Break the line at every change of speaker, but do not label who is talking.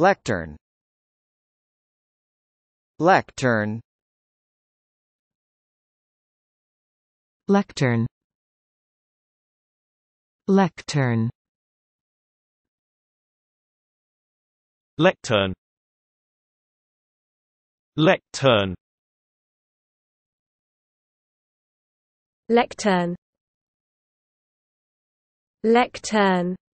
Lectern Lectern Lectern Lectern Lectern Lectern Lectern Lectern